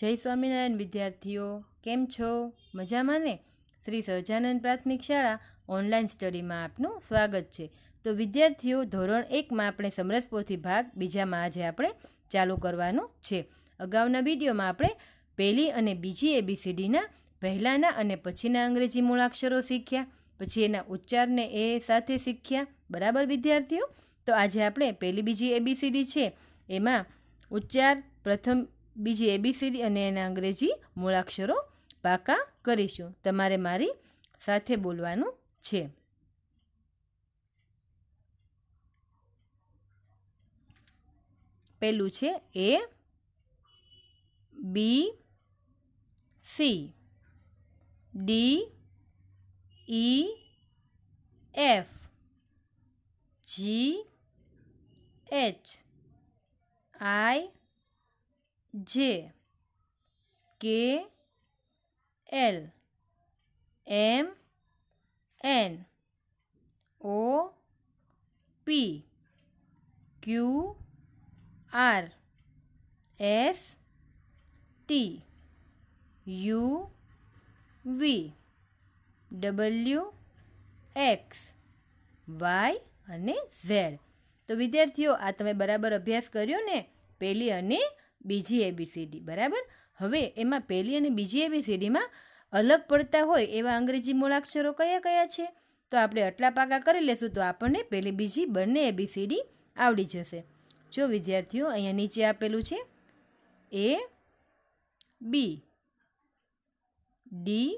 જય સ્વામિનારાયણ વિદ્યાર્થીઓ કેમ છો મજામાં ને શ્રી સહજાનંદ પ્રાથમિક શાળા ઓનલાઈન સ્ટડીમાં આપનું સ્વાગત છે તો વિદ્યાર્થીઓ ધોરણ એકમાં આપણે સમરસપોથી ભાગ બીજામાં આજે આપણે ચાલુ કરવાનું છે અગાઉના વિડીયોમાં આપણે પહેલી અને બીજી એબીસીડીના પહેલાંના અને પછીના અંગ્રેજી મૂળાક્ષરો શીખ્યા પછી એના ઉચ્ચારને એ સાથે શીખ્યા બરાબર વિદ્યાર્થીઓ તો આજે આપણે પહેલી બીજી એબીસીડી છે એમાં ઉચ્ચાર પ્રથમ બીજી એબીસીડી અને એના અંગ્રેજી મૂળાક્ષરો પાકા કરીશું તમારે મારી સાથે બોલવાનું છે પહેલું છે A B C D E F G H I J K L M N O P Q R S T U V W X Y અને ઝેડ તો વિદ્યાર્થીઓ આ તમે બરાબર અભ્યાસ કર્યો ને પહેલી અને બીજી એબીસીડી બરાબર હવે એમાં પહેલી અને બીજી એબીસીડીમાં અલગ પડતા હોય એવા અંગ્રેજી મૂળાક્ષરો કયા કયા છે તો આપણે આટલા પાકા કરી લેશું તો આપણને પહેલી બીજી બંને એબીસીડી આવડી જશે જો વિદ્યાર્થીઓ અહીંયા નીચે આપેલું છે A B D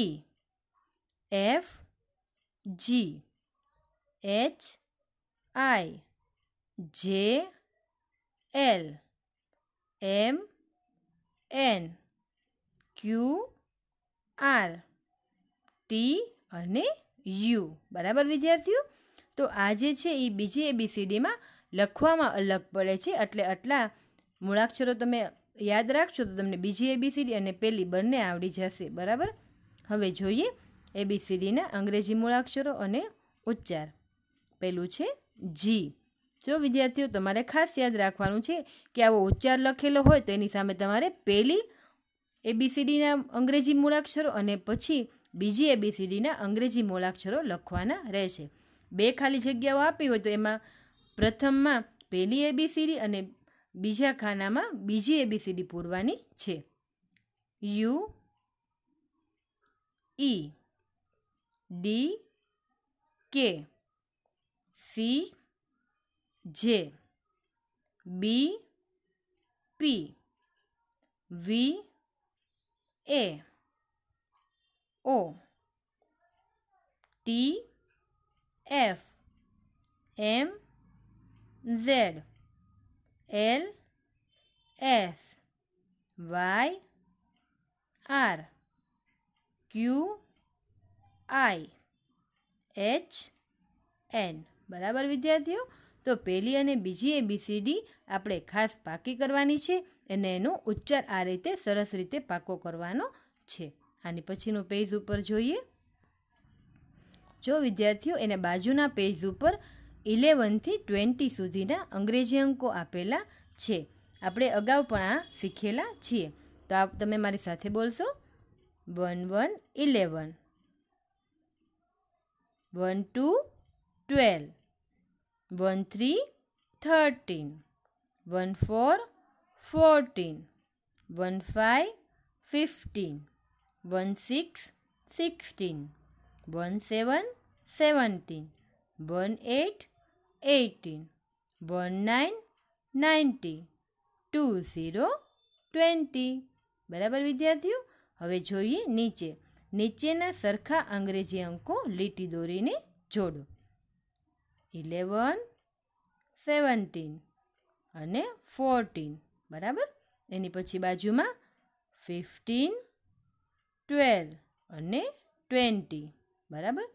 E F G H I J L M N Q R T અને યુ બરાબર વિદ્યાર્થીઓ તો આ જે છે એ બીજી એબીસીડીમાં લખવામાં અલગ પડે છે એટલે આટલા મૂળાક્ષરો તમે યાદ રાખશો તો તમને બીજી એબીસીડી અને પહેલી બંને આવડી જશે બરાબર હવે જોઈએ એબીસીડીના અંગ્રેજી મૂળાક્ષરો અને ઉચ્ચાર પહેલું છે જી જો વિદ્યાર્થીઓ તમારે ખાસ યાદ રાખવાનું છે કે આવો ઉચ્ચાર લખેલો હોય તો એની સામે તમારે પહેલી એબીસીડીના અંગ્રેજી મૂળાક્ષરો અને પછી બીજી એબીસીડીના અંગ્રેજી મૂળાક્ષરો લખવાના રહેશે બે ખાલી જગ્યાઓ આપી હોય તો એમાં પ્રથમમાં પહેલી એબીસીડી અને બીજા ખાનામાં બીજી એબીસીડી પૂરવાની છે U E D K C J B P V A O T F M Z L S Y R Q I H N बराबर विद्यार्थियों તો પહેલી અને બીજી એબીસીડી આપણે ખાસ પાકી કરવાની છે અને એનો ઉચ્ચાર આ રીતે સરસ રીતે પાકો કરવાનો છે આની પછીનું પેજ ઉપર જોઈએ જો વિદ્યાર્થીઓ એને બાજુના પેજ ઉપર ઇલેવનથી ટ્વેન્ટી સુધીના અંગ્રેજી અંકો આપેલા છે આપણે અગાઉ પણ આ શીખેલા છીએ તો આપ તમે મારી સાથે બોલશો one one eleven one two twelve one three thirteen one four fourteen one five fifteen one six sixteen one seven seventeen one eight eighteen one nine ninety two zero twenty બરાબર વિદ્યાર્થીઓ હવે જોઈએ નીચે નીચેના સરખા અંગ્રેજી અંકો લીટી દોરીને જોડો ઇલેવન સેવન્ટીન અને ફોર્ટીન બરાબર એની પછી બાજુમાં ફિફ્ટીન ટ્વેલ્વ અને ટ્વેન્ટી બરાબર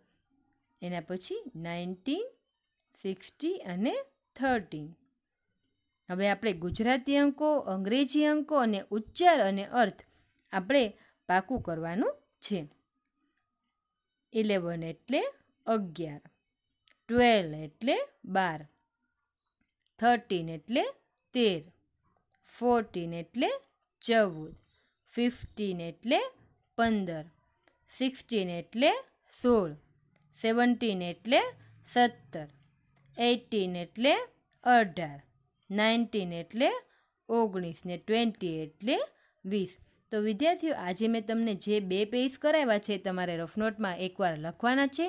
એના પછી નાઇન્ટીન સિક્સટી અને થર્ટીન હવે આપણે ગુજરાતી અંકો અંગ્રેજી અંકો અને ઉચ્ચાર અને અર્થ આપણે પાકું કરવાનું છે ઇલેવન એટલે અગિયાર ટ્વેલ એટલે બાર થર્ટીન એટલે તેર ફોર્ટીન એટલે ચૌદ ફિફ્ટીન એટલે પંદર સિક્સટીન એટલે સોળ સેવન્ટીન એટલે સત્તર એટીન એટલે અઢાર નાઇન્ટીન એટલે ઓગણીસ ને ટ્વેન્ટી એટલે વીસ તો વિદ્યાર્થીઓ આજે મેં તમને જે બે પેજ કરાવ્યા છે તમારે રફનોટમાં એકવાર લખવાના છે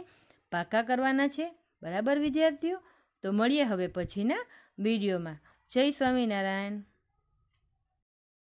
પાકા કરવાના છે બરાબર વિદ્યાર્થીઓ તો મળીએ હવે પછીના વિડીયોમાં જય સ્વામિનારાયણ